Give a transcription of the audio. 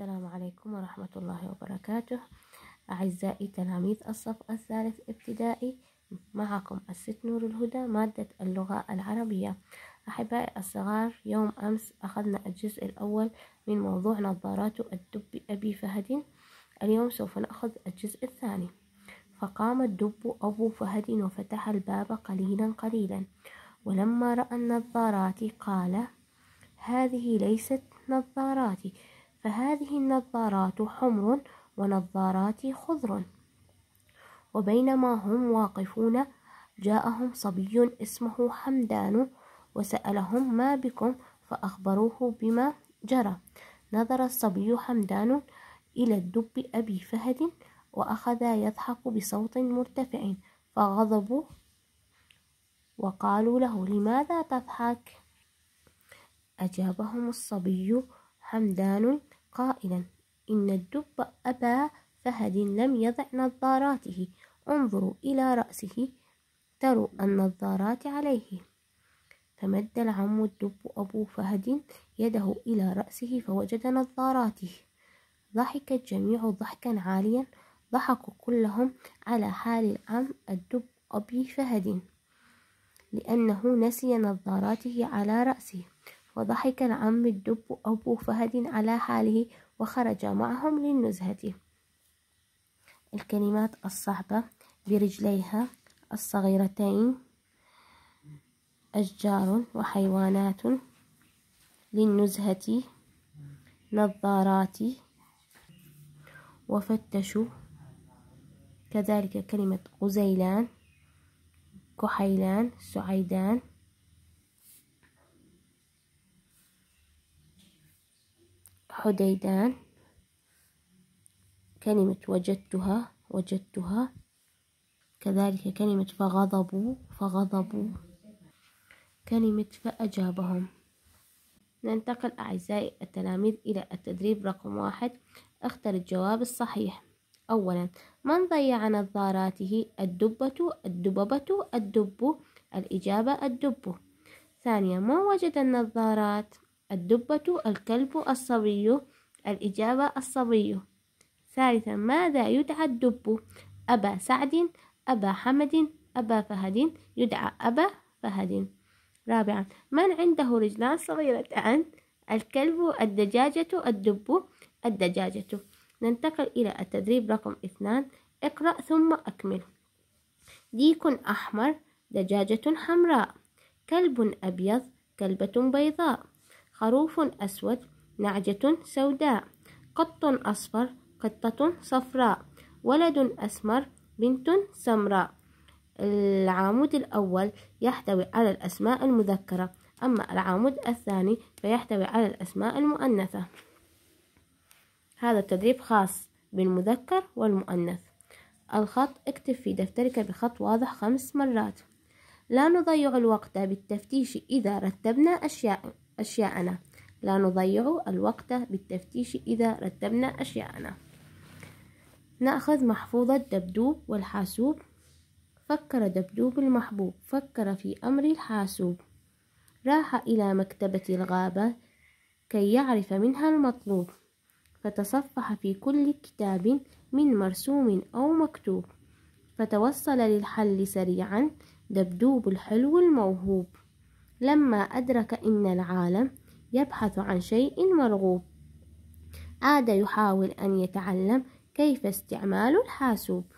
السلام عليكم ورحمة الله وبركاته أعزائي تلاميذ الصف الثالث ابتدائي معكم الست نور الهدى مادة اللغة العربية أحبائي الصغار يوم أمس أخذنا الجزء الأول من موضوع نظارات الدب أبي فهد اليوم سوف نأخذ الجزء الثاني فقام الدب أبو فهد وفتح الباب قليلا قليلا ولما رأى النظارات قال هذه ليست نظاراتي فهذه النظارات حمر ونظاراتي خضر وبينما هم واقفون جاءهم صبي اسمه حمدان وسألهم ما بكم فأخبروه بما جرى نظر الصبي حمدان إلى الدب أبي فهد وأخذ يضحك بصوت مرتفع فغضبوا وقالوا له لماذا تضحك أجابهم الصبي حمدان قائلا إن الدب أبا فهد لم يضع نظاراته انظروا إلى رأسه تروا النظارات عليه فمد العم الدب أبو فهد يده إلى رأسه فوجد نظاراته ضحك الجميع ضحكا عاليا ضحكوا كلهم على حال العم الدب أبي فهد لأنه نسي نظاراته على رأسه وضحك العم الدب أبو فهد على حاله وخرج معهم للنزهة الكلمات الصعبة برجليها الصغيرتين أشجار وحيوانات للنزهة نظارات وفتشوا كذلك كلمة غزيلان كحيلان سعيدان حديدان كلمة وجدتها وجدتها كذلك كلمة فغضبوا فغضبوا كلمة فأجابهم ننتقل أعزائي التلاميذ إلى التدريب رقم واحد اختر الجواب الصحيح أولا من ضيع نظاراته الدبة الدببة الدب الإجابة الدب ثانيا من وجد النظارات الدبة الكلب الصبي الإجابة الصبي ثالثا ماذا يدعى الدب أبا سعد أبا حمد أبا فهد يدعى أبا فهد رابعا من عنده رجلان صغيرتان الكلب الدجاجة الدب الدجاجة ننتقل إلى التدريب رقم اثنان اقرأ ثم أكمل ديك أحمر دجاجة حمراء كلب أبيض كلبة بيضاء خروف أسود نعجة سوداء قط أصفر قطة صفراء ولد أسمر بنت سمراء العمود الأول يحتوي على الأسماء المذكرة أما العمود الثاني فيحتوي على الأسماء المؤنثة هذا التدريب خاص بالمذكر والمؤنث الخط اكتب في دفترك بخط واضح خمس مرات لا نضيع الوقت بالتفتيش إذا رتبنا أشياء أشياءنا لا نضيع الوقت بالتفتيش إذا رتبنا أشياءنا نأخذ محفوظة دبدوب والحاسوب فكر دبدوب المحبوب فكر في أمر الحاسوب راح إلى مكتبة الغابة كي يعرف منها المطلوب فتصفح في كل كتاب من مرسوم أو مكتوب فتوصل للحل سريعا دبدوب الحلو الموهوب لما أدرك أن العالم يبحث عن شيء مرغوب عاد يحاول أن يتعلم كيف استعمال الحاسوب